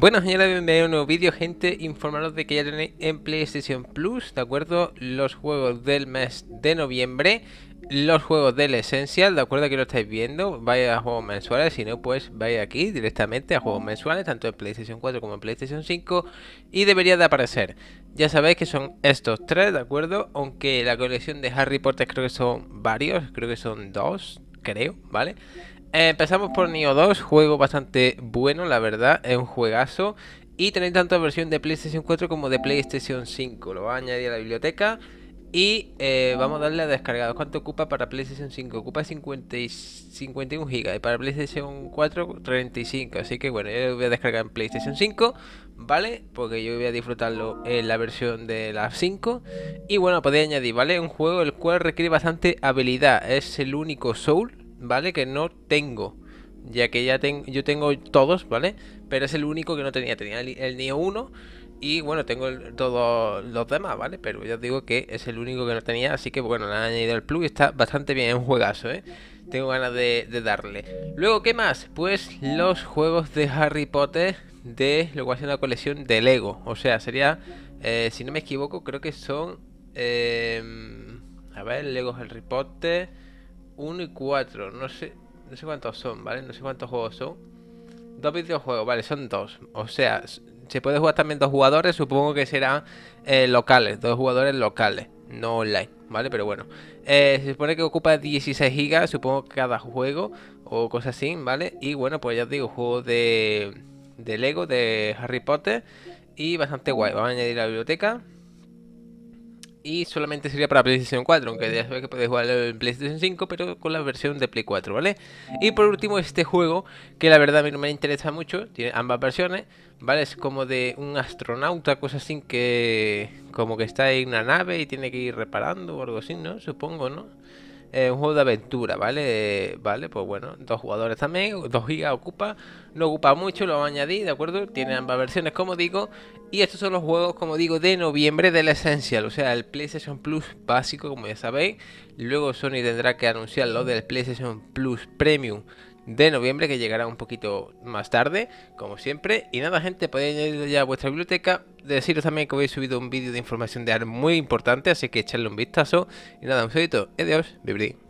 Bueno señores bienvenidos a un nuevo vídeo, gente. Informaros de que ya tenéis en PlayStation Plus, ¿de acuerdo? Los juegos del mes de noviembre, los juegos del Essential, ¿de acuerdo? Que lo estáis viendo, vaya a juegos mensuales, si no, pues vaya aquí directamente a juegos mensuales, tanto en PlayStation 4 como en PlayStation 5, y debería de aparecer. Ya sabéis que son estos tres, ¿de acuerdo? Aunque la colección de Harry Potter creo que son varios, creo que son dos, creo, ¿vale? Eh, empezamos por Neo 2, juego bastante bueno, la verdad, es un juegazo. Y tenéis tanto versión de PlayStation 4 como de PlayStation 5. Lo voy a añadir a la biblioteca. Y eh, vamos a darle a descargar ¿Cuánto ocupa para PlayStation 5? Ocupa 50 51 GB. Y para PlayStation 4, 35. Así que bueno, yo lo voy a descargar en PlayStation 5. ¿Vale? Porque yo voy a disfrutarlo en la versión de la 5. Y bueno, podéis añadir, ¿vale? Un juego el cual requiere bastante habilidad. Es el único Soul ¿vale? Que no tengo. Ya que ya tengo yo tengo todos, ¿vale? Pero es el único que no tenía. Tenía el, el 1 y bueno, tengo todos los demás, ¿vale? Pero ya os digo que es el único que no tenía, así que bueno, le han añadido el plug y está bastante bien, es un juegazo, ¿eh? Tengo ganas de, darle. Luego, ¿qué más? Pues los juegos de Harry Potter de lo cual es una colección de Lego. O sea, sería, eh, si no me equivoco, creo que son... Eh, a ver, Lego Harry Potter... 1 y 4. No sé, sé cuántos son, ¿vale? No sé cuántos juegos son. Dos videojuegos, vale, son dos. O sea, se puede jugar también dos jugadores. Supongo que serán eh, locales, dos jugadores locales, no online, ¿vale? Pero bueno. Eh, se supone que ocupa 16 gigas, supongo que cada juego o cosas así, ¿vale? Y bueno, pues ya os digo, juego de, de Lego, de Harry Potter. Y bastante guay. Vamos a añadir la biblioteca. Y solamente sería para PlayStation 4, aunque ya sabes que puedes jugar en PlayStation 5, pero con la versión de Play 4, ¿vale? Y por último, este juego, que la verdad a mí no me interesa mucho, tiene ambas versiones, ¿vale? Es como de un astronauta, cosa así que. como que está en una nave y tiene que ir reparando o algo así, ¿no? Supongo, ¿no? Eh, un juego de aventura, ¿vale? vale, pues bueno, dos jugadores también, 2 gigas ocupa, no ocupa mucho, lo añadí, ¿de acuerdo? Tiene ambas versiones, como digo, y estos son los juegos, como digo, de noviembre del Essential, o sea, el PlayStation Plus básico, como ya sabéis. Luego Sony tendrá que anunciar lo del PlayStation Plus Premium de noviembre, que llegará un poquito más tarde, como siempre. Y nada, gente, podéis añadirlo ya a vuestra biblioteca. Deciros también que habéis subido un vídeo de información de AR muy importante, así que echarle un vistazo. Y nada, un saludito, adiós, bibri.